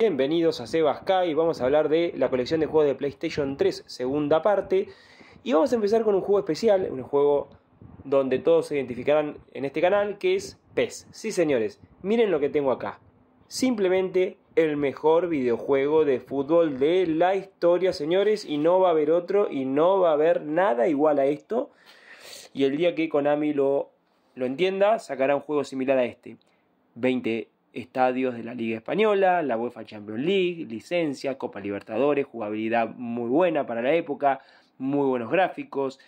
Bienvenidos a Sebas y vamos a hablar de la colección de juegos de PlayStation 3, segunda parte. Y vamos a empezar con un juego especial, un juego donde todos se identificarán en este canal, que es PES. Sí, señores, miren lo que tengo acá. Simplemente el mejor videojuego de fútbol de la historia, señores, y no va a haber otro, y no va a haber nada igual a esto. Y el día que Konami lo, lo entienda, sacará un juego similar a este. 20 estadios de la Liga Española, la UEFA Champions League, licencia, Copa Libertadores, jugabilidad muy buena para la época, muy buenos gráficos,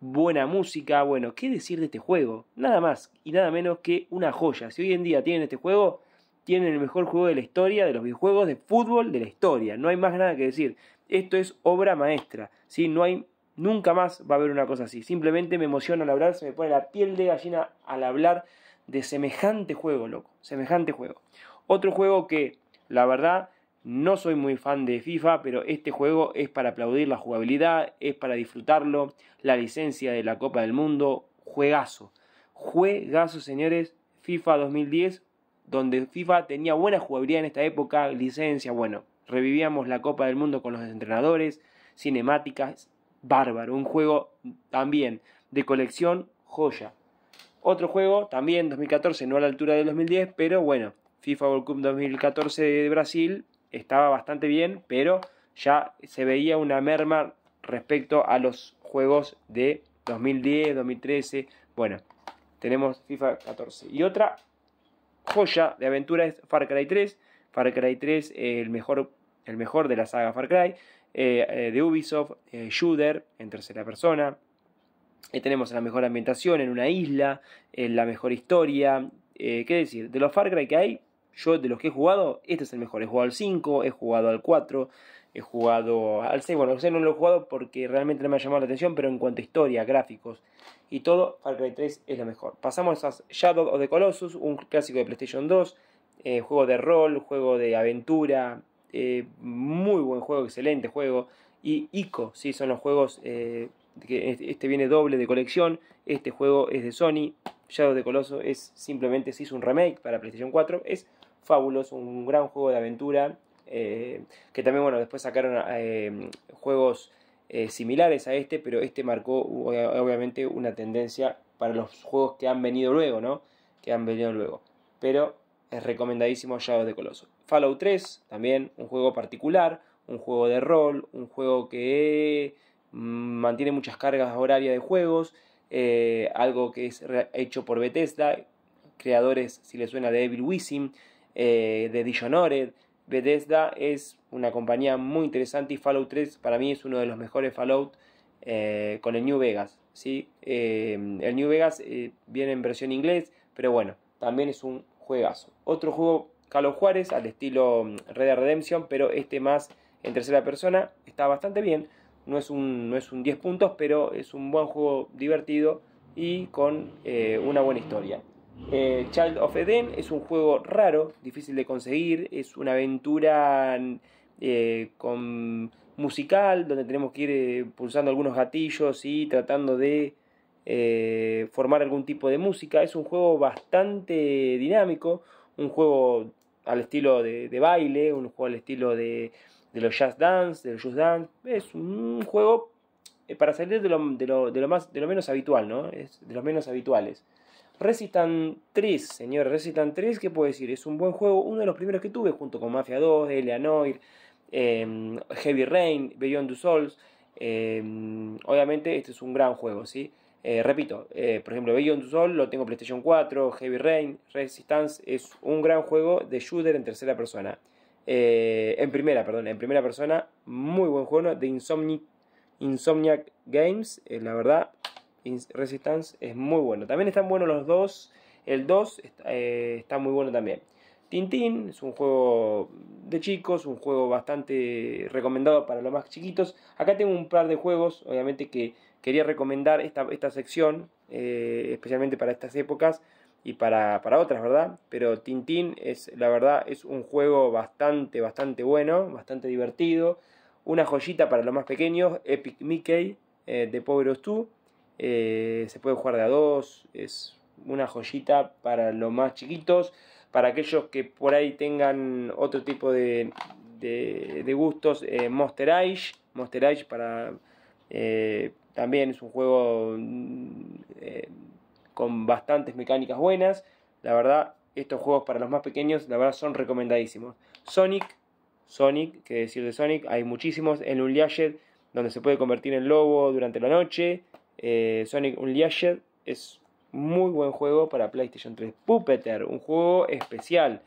buena música. Bueno, ¿qué decir de este juego? Nada más y nada menos que una joya. Si hoy en día tienen este juego, tienen el mejor juego de la historia, de los videojuegos de fútbol de la historia. No hay más nada que decir. Esto es obra maestra. ¿sí? No hay, nunca más va a haber una cosa así. Simplemente me emociona al hablar, se me pone la piel de gallina al hablar de semejante juego, loco. Semejante juego. Otro juego que, la verdad, no soy muy fan de FIFA, pero este juego es para aplaudir la jugabilidad, es para disfrutarlo. La licencia de la Copa del Mundo, juegazo. Juegazo, señores. FIFA 2010, donde FIFA tenía buena jugabilidad en esta época, licencia, bueno, revivíamos la Copa del Mundo con los entrenadores, cinemáticas, bárbaro. Un juego también de colección, joya. Otro juego, también 2014, no a la altura del 2010, pero bueno, FIFA World Cup 2014 de Brasil estaba bastante bien, pero ya se veía una merma respecto a los juegos de 2010, 2013. Bueno, tenemos FIFA 14. Y otra joya de aventura es Far Cry 3. Far Cry 3, el, mejor, el mejor de la saga Far Cry, eh, eh, de Ubisoft, eh, Shooter en tercera persona, eh, tenemos la mejor ambientación en una isla, eh, la mejor historia. Eh, ¿Qué decir? De los Far Cry que hay, yo de los que he jugado, este es el mejor. He jugado al 5, he jugado al 4, he jugado al 6. Bueno, el 6 no lo he jugado porque realmente no me ha llamado la atención, pero en cuanto a historia, gráficos y todo, Far Cry 3 es lo mejor. Pasamos a Shadow of the Colossus, un clásico de PlayStation 2, eh, juego de rol, juego de aventura, muy buen juego, excelente juego. Y ICO, sí, son los juegos este, este viene doble de colección, este juego es de Sony, Shadow de Coloso es simplemente se hizo un remake para PlayStation 4, es fabuloso, un gran juego de aventura, eh, que también bueno, después sacaron eh, juegos eh, similares a este, pero este marcó obviamente una tendencia para los juegos que han venido luego, ¿no? Que han venido luego. Pero es recomendadísimo Shadow de Coloso. Fallout 3, también un juego particular, un juego de rol, un juego que Mm, mantiene muchas cargas horarias de juegos, eh, algo que es hecho por Bethesda, creadores, si les suena, de Evil Within, eh, de Dishonored. Bethesda es una compañía muy interesante y Fallout 3 para mí es uno de los mejores Fallout eh, con el New Vegas. ¿sí? el New Vegas viene en versión inglés, pero bueno, también es un juegazo. Otro juego, Carlos Juárez, al estilo mm, Red Dead Redemption, pero este más en tercera persona, está bastante bien no es un, es un 10 puntos, pero es un buen juego divertido y con eh, una buena historia. Eh, Child of Eden es un juego raro, difícil de conseguir, es una aventura eh, con musical donde tenemos que ir pulsando algunos gatillos y tratando de formar algún tipo de música. Es un juego bastante dinámico, un juego al estilo de, de baile, un juego al estilo de, de los jazz dance, de los just dance. Es un juego eh, para salir de lo, más, de lo menos habitual, ¿no? Es de los menos habituales. Resistant 3, señor, Resistant 3, ¿qué puedo decir? Es un buen juego, uno de los primeros que tuve, junto con Mafia 2, Eleanor... Em, Heavy Rain, Beyond the Souls. Em, obviamente, este es un gran juego, ¿sí? Eh, repito, eh, por ejemplo, Beyond the Souls lo tengo en PlayStation 4, Heavy Rain, Resistance es un gran juego de shooter en tercera persona. Eh, en primera, perdón, en primera persona. Muy buen juego de Insomniac, Games. Eh, la verdad, Resistance es muy bueno. También están buenos los dos. El 2 eh, está, muy bueno también. Tintín es un juego de chicos, un juego bastante recomendado para los más chiquitos. Acá tengo un par de juegos, obviamente que quería recomendar esta sección, especialmente para estas épocas y para, para otras, ¿verdad? Pero Tintín es, la verdad, es un juego bastante, bastante bueno, bastante divertido. Una joyita para los más pequeños, Epic Mickey eh, de Power 2. Eh, se puede jugar de a dos, es una joyita para los más chiquitos, para aquellos que por ahí tengan otro tipo de, gustos, eh, Monster Age, Monster Age para, también es un juego con bastantes mecánicas buenas. La verdad, estos juegos para los más pequeños, la verdad son recomendadísimos. Sonic, Sonic, que decir de Sonic, hay muchísimos. El Unleashed, donde se puede convertir en lobo durante la noche. Eh, Sonic Unleashed es muy buen juego para PlayStation 3. Puppeter, un juego especial.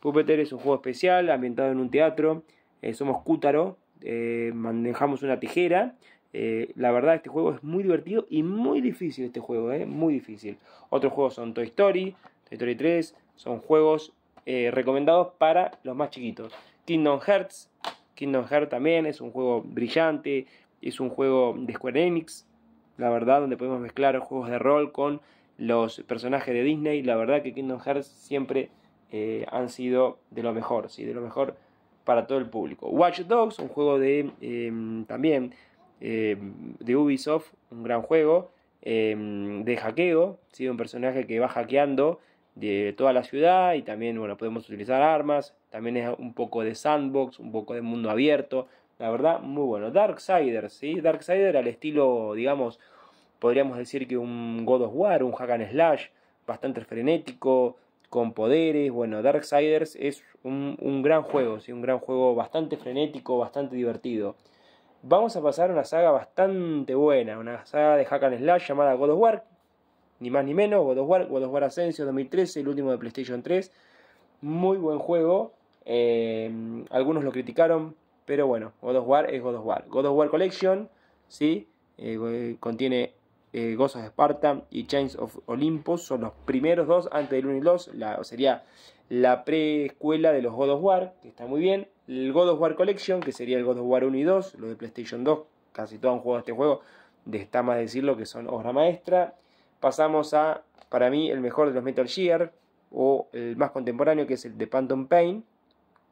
Puppeter es un juego especial ambientado en un teatro. Eh, somos Cútaro, eh, manejamos una tijera eh, la verdad, este juego es muy divertido y muy difícil este juego, eh, muy difícil. Otros juegos son Toy Story, Toy Story 3, son juegos eh, recomendados para los más chiquitos. Kingdom Hearts, Kingdom Hearts también es un juego brillante, es un juego de Square Enix, la verdad, donde podemos mezclar juegos de rol con los personajes de Disney. La verdad que Kingdom Hearts siempre han sido de lo mejor, sí, de lo mejor para todo el público. Watch Dogs, un juego de em, también eh, de Ubisoft, un gran juego em, de hackeo, un personaje que va hackeando de toda la ciudad y también bueno, podemos utilizar armas, también es un poco de sandbox, un poco de mundo abierto, la verdad muy bueno. Darksiders, ¿sí? Darksiders al estilo, digamos, podríamos decir que un God of War, un hack and slash, bastante frenético, con poderes. Bueno, Darksiders es un, un gran juego, ¿sí? un gran juego bastante frenético, bastante divertido vamos a pasar a una saga bastante buena, una saga de Hack and Slash llamada God of War, ni más ni menos, God of War, God of War Ascension 2013, el último de PlayStation 3, muy buen juego, eh, algunos lo criticaron, pero bueno, God of War es God of War. God of War Collection, ¿sí? Eh, eh, contiene eh, de of Sparta y Chains of Olympus, son los primeros dos antes del 1 y 2, la, sería la preescuela de los God of War, que está muy bien el God of War Collection, que sería el God of War 1 y 2, Lo de PlayStation 2, casi un han jugado este juego, está más decirlo que son obra maestra. Pasamos a, para mí, el mejor de los Metal Gear, o el más contemporáneo, que es el de Phantom Pain,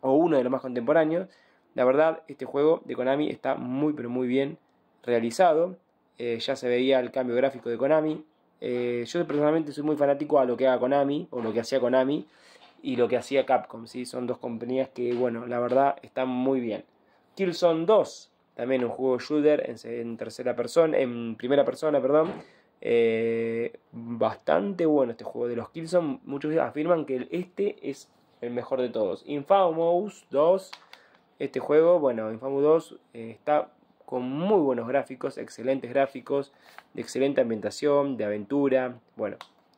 o uno de los más contemporáneos. La verdad, este juego de Konami está muy, pero muy bien realizado. Eh, ya se veía el cambio gráfico de Konami. Eh, yo personalmente soy muy fanático a lo que haga Konami, o lo que hacía Konami y lo que hacía Capcom. ¿sí? Son dos compañías que, bueno, la verdad están muy bien. Killzone 2, también un juego shooter en, tercera persona, en primera persona, perdón. Eh, bastante bueno este juego de los Killzone. Muchos afirman que este es el mejor de todos. Infamous 2, este juego, bueno, Infamous 2 eh, está con muy buenos gráficos, excelentes gráficos, de excelente ambientación, de aventura, bueno,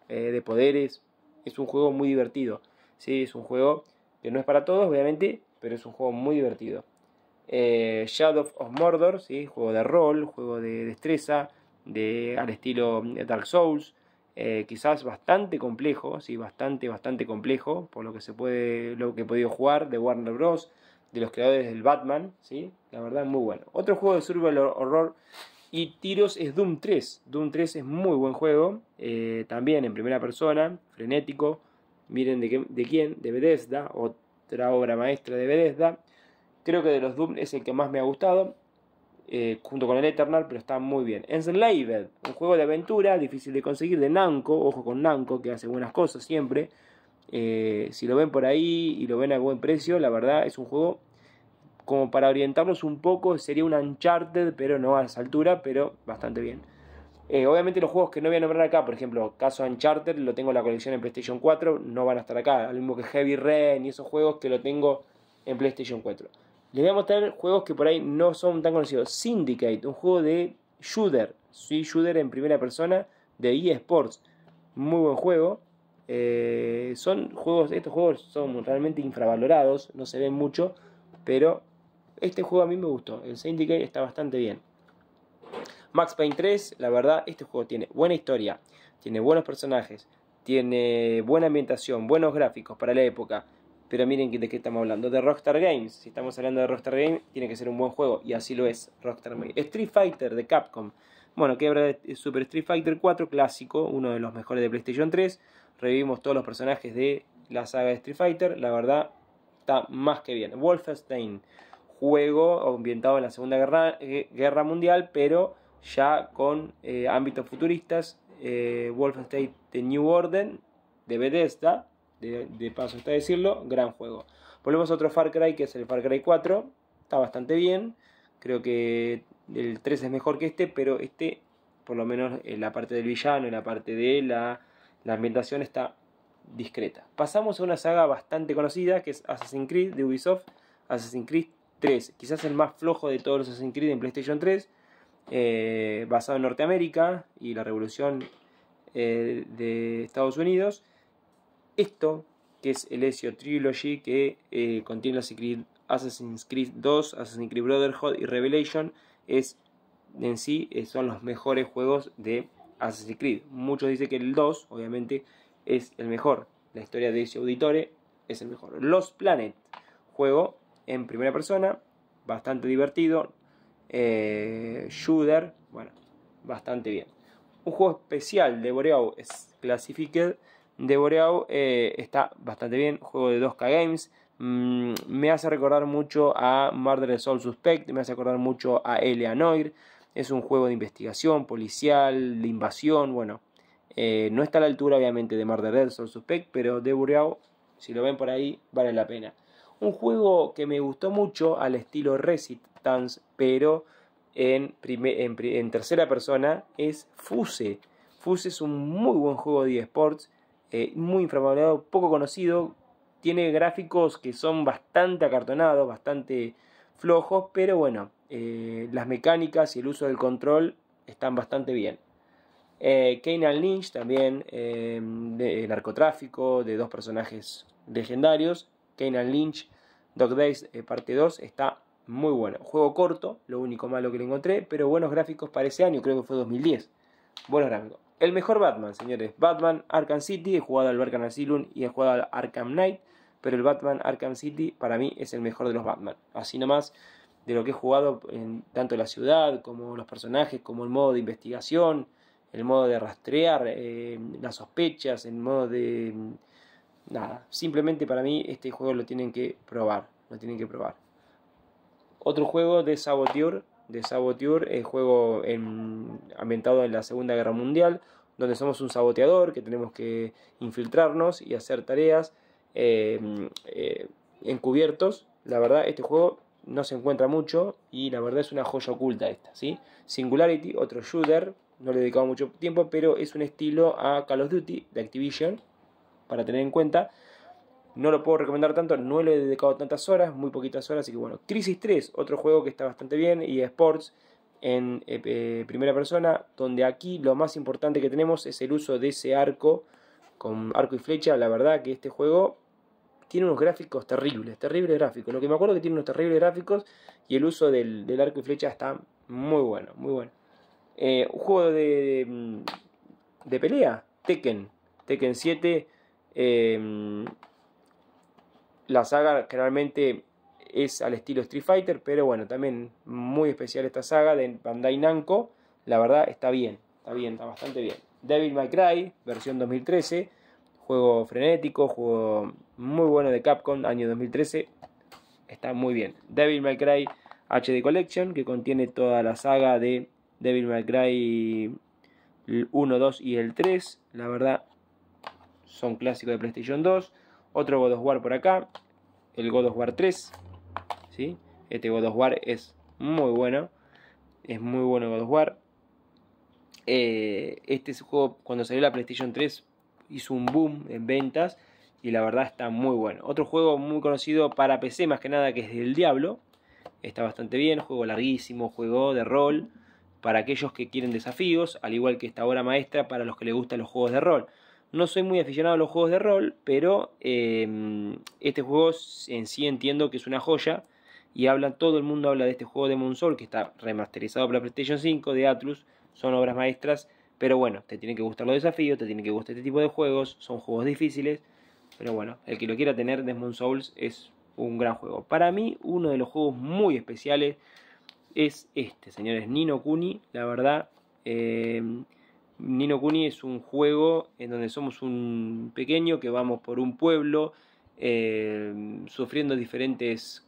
eh, de poderes. Es un juego muy divertido. Sí, es un juego que no es para todos, obviamente, pero es un juego muy divertido. Eh, Shadow of Mordor, juego de rol, juego de destreza, de, al estilo mm, Dark Souls, eh, quizás bastante complejo, ¿sí? bastante, bastante complejo, por lo que, se puede, lo que he podido jugar, de Warner Bros., de los creadores del Batman, ¿sí? la verdad muy bueno. Otro juego de survival horror y tiros es Doom 3, Doom 3 es muy buen juego, eh, también en primera persona, frenético, miren de, quién, de Bethesda, otra obra maestra de Bethesda. Creo que de los Doom es el que más me ha gustado, eh, junto con el Eternal, pero está muy bien. Enslaved, un juego de aventura difícil de conseguir de Nanco, ojo con Nanco, que hace buenas cosas siempre. Eh, si lo ven por ahí y lo ven a buen precio, la verdad es un juego como para orientarnos un poco, sería un Uncharted, pero no a esa altura, pero bastante bien. Eh, obviamente los juegos que no voy a nombrar acá, por ejemplo, caso Uncharted, lo tengo en la colección en PlayStation 4, no van a estar acá. Al mismo que Heavy Rain y esos juegos que lo tengo en PlayStation 4. Les voy a mostrar juegos que por ahí no son tan conocidos. Syndicate, un juego de shooter. Soy shooter en primera persona de eSports. Muy buen juego. Eh, son juegos, estos juegos son realmente infravalorados, no se ven mucho, pero este juego a mí me gustó. El Syndicate está bastante bien. Max Payne 3, la verdad, este juego tiene buena historia, tiene buenos personajes, tiene buena ambientación, buenos gráficos para la época. Pero miren de qué estamos hablando, de Rockstar Games. Si estamos hablando de Rockstar Games, tiene que ser un buen juego, y así lo es Rockstar Games. Street Fighter de Capcom. Bueno, que de Super Street Fighter 4 clásico, uno de los mejores de PlayStation 3. Revivimos todos los personajes de la saga de Street Fighter. La verdad, está más que bien. Wolfenstein, juego ambientado en la Segunda Guerra eh, Mundial, pero ya con eh, ámbitos futuristas, eh, Wolfenstein The New Order de Bethesda, de, paso está decirlo, gran juego. Volvemos otro Far Cry que es el Far Cry 4, está bastante bien, creo que el 3 es mejor que este, pero este, por lo menos en eh, la parte del villano en la parte de la, la ambientación está discreta. Pasamos a una saga bastante conocida que es Assassin's Creed de Ubisoft, Assassin's Creed 3, quizás el más flojo de todos los Assassin's Creed en PlayStation 3, eh, basado en Norteamérica y la revolución eh, de Estados Unidos. Esto, que es el Ezio Trilogy, que eh, contiene Assassin's Creed 2, Assassin's Creed Brotherhood y Revelation, es en sí son los mejores juegos de Assassin's Creed. Muchos dicen que el 2, obviamente, es el mejor. La historia de Ezio Auditore es el mejor. Los Planet, juego en primera persona, bastante divertido, eh, Shooter, bueno, bastante bien. Un juego especial de Boreau es Classified. De eh, está bastante bien, juego de 2K Games. Mm, me hace recordar mucho a Murder Soul Suspect, me hace recordar mucho a Eleanor. Es un juego de investigación, policial, de invasión, bueno. Eh, no está a la altura, obviamente, de Murder Soul Suspect, pero de Boreau, si lo ven por ahí, vale la pena. Un juego que me gustó mucho al estilo Resistance pero en, tercera persona es Fuse. Fuse es un muy buen juego de eSports, eh, muy infravalorado, poco conocido. Tiene gráficos que son bastante acartonados, bastante flojos, pero bueno, eh, las mecánicas y el uso del control están bastante bien. Eh, Kane Lynch también, eh, de, narcotráfico, de dos personajes legendarios. Kane Lynch, Dog Days parte 2, está muy bueno. Juego corto, lo único malo que le encontré, pero buenos gráficos para ese año, creo que fue 2010. Buenos gráficos. El mejor Batman, señores. Batman Arkham City, he jugado al Arkham Asylum y he jugado al Arkham Knight, pero el Batman Arkham City para mí es el mejor de los Batman. Así nomás de lo que he jugado en tanto la ciudad como los personajes, como el modo de investigación, el modo de rastrear eh, las sospechas, el modo de... Mm, nada, simplemente para mí este juego lo tienen que probar, lo tienen que probar. Otro juego de Saboteur, de Saboteur, el eh, juego ambientado en la Segunda Guerra Mundial, donde somos un saboteador, que tenemos que infiltrarnos y hacer tareas em, eh, encubiertos. La verdad, este juego no se encuentra mucho y la verdad es una joya oculta esta, ¿sí? Singularity, otro shooter, no le he dedicado mucho tiempo, pero es un estilo a Call of Duty de Activision, para tener en cuenta. No lo puedo recomendar tanto, no le he dedicado tantas horas, muy poquitas horas, así que bueno. Crisis 3, otro juego que está bastante bien, y Sports en eh, eh, primera persona, donde aquí lo más importante que tenemos es el uso de ese arco con arco y flecha. La verdad que este juego tiene unos gráficos terribles, terribles gráficos. Lo que me acuerdo que tiene unos terribles gráficos y el uso del, arco y flecha está muy bueno, muy bueno. Eh, un juego de, de pelea, Tekken, Tekken 7. La saga generalmente es al estilo Street Fighter, pero bueno, también muy especial esta saga de Bandai Namco. La verdad está bien, está bien, está bastante bien. Devil May Cry, versión 2013, juego frenético, juego muy bueno de Capcom, año 2013, está muy bien. Devil May Cry HD Collection, que contiene toda la saga de Devil May Cry 1, 2 y el 3, la verdad son clásicos de PlayStation 2. Otro God of War por acá. El God of War 3. ¿sí? Este God of War es muy bueno. Es muy bueno God of War. Eh, este juego, cuando salió la PlayStation 3, hizo un boom en ventas. Y la verdad está muy bueno. Otro juego muy conocido para PC, más que nada, que es el Diablo. Está bastante bien. Juego larguísimo, juego de rol. Para aquellos que quieren desafíos, al igual que esta obra maestra para los que les gustan los juegos de rol. No soy muy aficionado a los juegos de rol, pero em, este juego en sí entiendo que es una joya. Y habla, todo el mundo habla de este juego de Soul, que está remasterizado para PlayStation 5 de Atlus. Son obras maestras, pero bueno, te tienen que gustar los desafíos, te tienen que gustar este tipo de juegos. Son juegos difíciles, pero bueno, el que lo quiera tener, Desmond Souls es un gran juego. Para mí, uno de los juegos muy especiales es este, señores, Nino Kuni. La verdad, em, Nino Kuni es un juego en donde somos un pequeño que vamos por un pueblo eh, sufriendo diferentes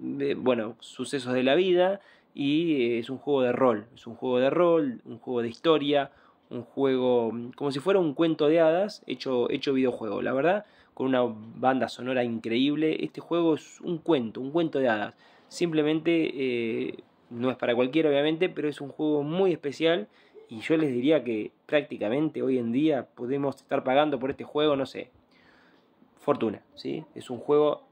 bueno, sucesos de la vida y eh, es un juego de rol, es un juego de rol, un juego de historia, un juego mm, como si fuera un cuento de hadas hecho, hecho videojuego, la verdad, con una banda sonora increíble. Este juego es un cuento, un cuento de hadas. Simplemente eh, no es para cualquiera, obviamente, pero es un juego muy especial y yo les diría que prácticamente hoy en día podemos estar pagando por este juego, no sé, fortuna, ¿sí? Es un juego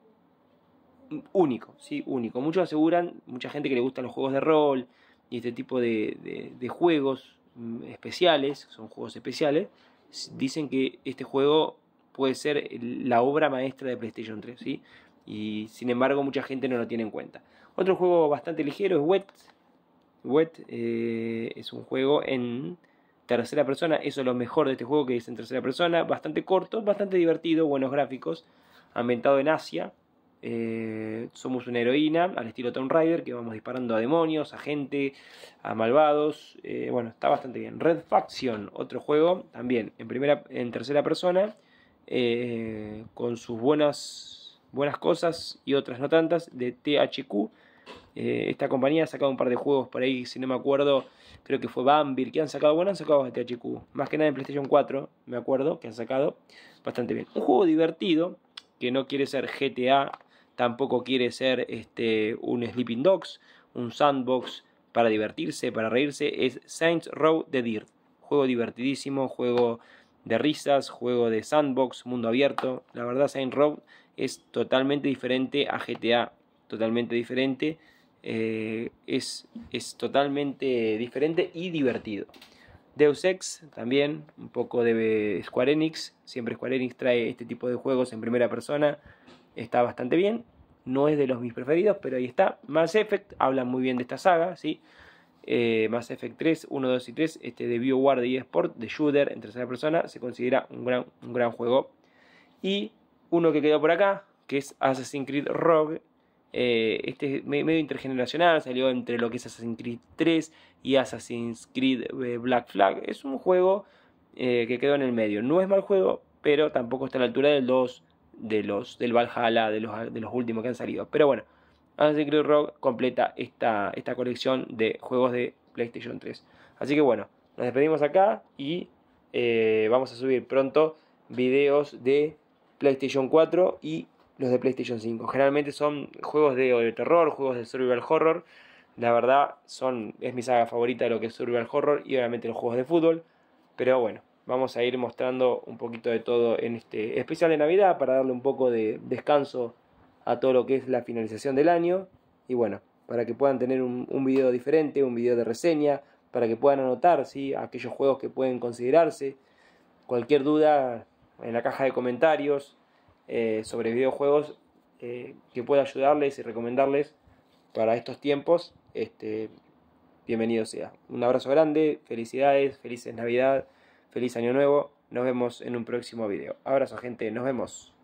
único, ¿sí? Único. Muchos aseguran, mucha gente que le gustan los juegos de rol y este tipo de, juegos mm, especiales, son juegos especiales, dicen que este juego puede ser la obra maestra de PlayStation 3, ¿sí? Y sin embargo mucha gente no lo tiene en cuenta. Otro juego bastante ligero es Wet, Wet eh, es un juego en tercera persona. Eso es lo mejor de este juego que es en tercera persona. Bastante corto, bastante divertido, buenos gráficos. Ambientado en Asia. Eh, somos una heroína al estilo Tomb Raider que vamos disparando a demonios, a gente, a malvados. Eh, bueno, está bastante bien. Red Faction, otro juego también en, primera, en tercera persona. con sus buenas, buenas cosas y otras no tantas de THQ eh, esta compañía ha sacado un par de juegos por ahí, si no me acuerdo, creo que fue Bambi, que han sacado, bueno, han sacado este más que nada en PlayStation 4, me acuerdo, que han sacado bastante bien. Un juego divertido, que no quiere ser GTA, tampoco quiere ser este, un Sleeping Dogs, un Sandbox para divertirse, para reírse, es Saints Row The Dirt. Juego divertidísimo, juego de risas, juego de sandbox, mundo abierto. La verdad, Saints Row es totalmente diferente a GTA, totalmente diferente. Eh, es, es totalmente diferente y divertido. Deus Ex también, un poco de Square Enix. Siempre Square Enix trae este tipo de juegos en primera persona. Está bastante bien. No es de los mis preferidos, pero ahí está. Mass Effect, hablan muy bien de esta saga, ¿sí? Eh, Mass Effect 3, 1, 2 y 3, este de BioWare de eSport, de Shooter en tercera persona, se considera un gran, un gran juego. Y uno que quedó por acá, que es Assassin's Creed Rogue, eh, este medio intergeneracional, salió entre lo que es Assassin's Creed 3 y Assassin's Creed eh, Black Flag. Es un juego eh, que quedó en el medio. No es mal juego, pero tampoco está a la altura del 2, de los, del Valhalla, de los, últimos que han salido. Pero bueno, Assassin's Creed Rock completa esta, esta colección de juegos de PlayStation 3. Así que bueno, nos despedimos acá y vamos a subir pronto videos de PlayStation 4 y los de PlayStation 5. Generalmente son juegos de, terror, juegos de survival horror. La verdad, son, es mi saga favorita de lo que es survival horror y obviamente los juegos de fútbol. Pero bueno, vamos a ir mostrando un poquito de todo en este especial de Navidad para darle un poco de descanso a todo lo que es la finalización del año. Y bueno, para que puedan tener un, video diferente, un video de reseña, para que puedan anotar aquellos juegos que pueden considerarse. Cualquier duda en la caja de comentarios, eh, sobre videojuegos eh, que pueda ayudarles y recomendarles para estos tiempos, este, bienvenido sea. Un abrazo grande, felicidades, felices Navidad, feliz Año Nuevo. Nos vemos en un próximo video. Abrazo gente, nos vemos.